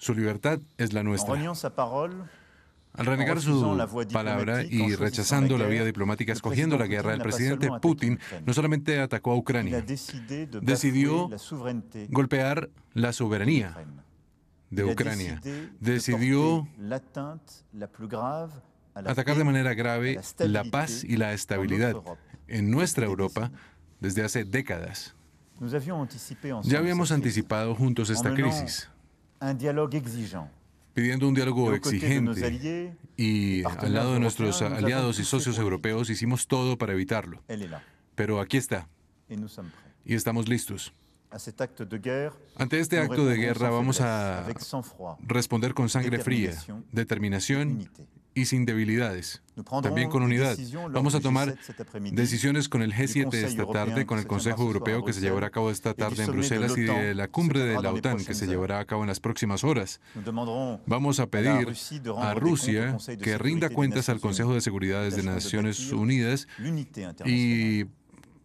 Su libertad es la nuestra. Al renegar su palabra y rechazando la vía diplomática, escogiendo la guerra, el presidente Putin no solamente atacó a Ucrania, decidió golpear la soberanía de Ucrania, decidió atacar de manera grave la paz y la estabilidad en nuestra Europa desde hace décadas. Ya habíamos anticipado juntos esta crisis un pidiendo un diálogo exigente. Y al lado de nuestros aliados y socios europeos hicimos todo para evitarlo. Pero aquí está. Y estamos listos. Ante este acto de guerra vamos a responder con sangre fría, determinación y sin debilidades. También con unidad. Vamos a tomar decisiones con el G7 esta tarde, con el Consejo Europeo que se llevará a cabo esta tarde en Bruselas y de la cumbre de la OTAN que se llevará a cabo en las próximas horas. Vamos a pedir a Rusia que rinda cuentas al Consejo de Seguridad de Naciones Unidas y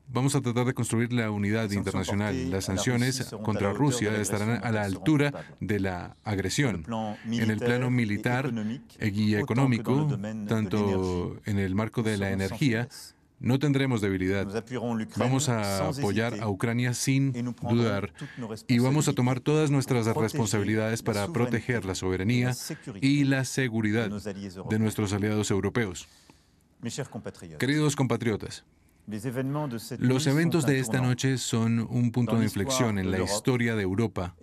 Vamos a tratar de construir la unidad internacional. Las sanciones contra Rusia estarán a la altura de la agresión. En el plano militar y económico, tanto en el marco de la energía, no tendremos debilidad. Vamos a apoyar a Ucrania sin dudar y vamos a tomar todas nuestras responsabilidades para proteger la soberanía y la seguridad de nuestros aliados europeos. Queridos compatriotas, los eventos de esta noche son un punto de inflexión en la historia de Europa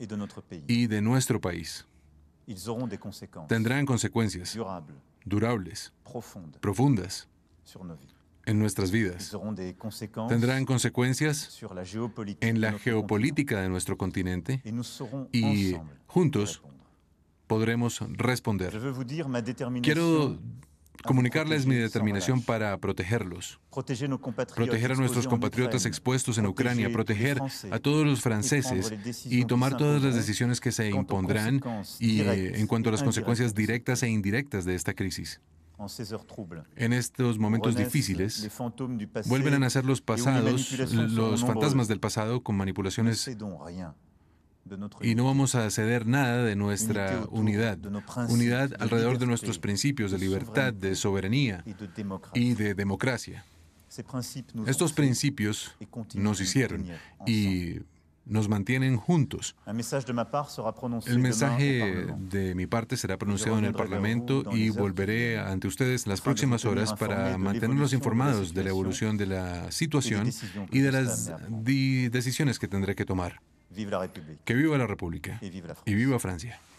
y de nuestro país. Tendrán consecuencias durables, profundas en nuestras vidas. Tendrán consecuencias en la geopolítica de nuestro continente y juntos podremos responder. Quiero Comunicarles mi determinación para protegerlos, proteger a nuestros compatriotas expuestos en Ucrania, proteger a todos los franceses y tomar todas las decisiones que se impondrán y eh, en cuanto a las consecuencias directas e indirectas de esta crisis. En estos momentos difíciles vuelven a nacer los pasados, los fantasmas del pasado con manipulaciones y no vamos a ceder nada de nuestra unidad, unidad alrededor de nuestros principios de libertad, de soberanía y de democracia. Estos principios nos hicieron y nos mantienen juntos. El mensaje de mi parte será pronunciado en el Parlamento y volveré ante ustedes en las próximas horas para mantenerlos informados de la evolución de la situación y de las decisiones que tendré que tomar la Que viva la República. Y viva Francia.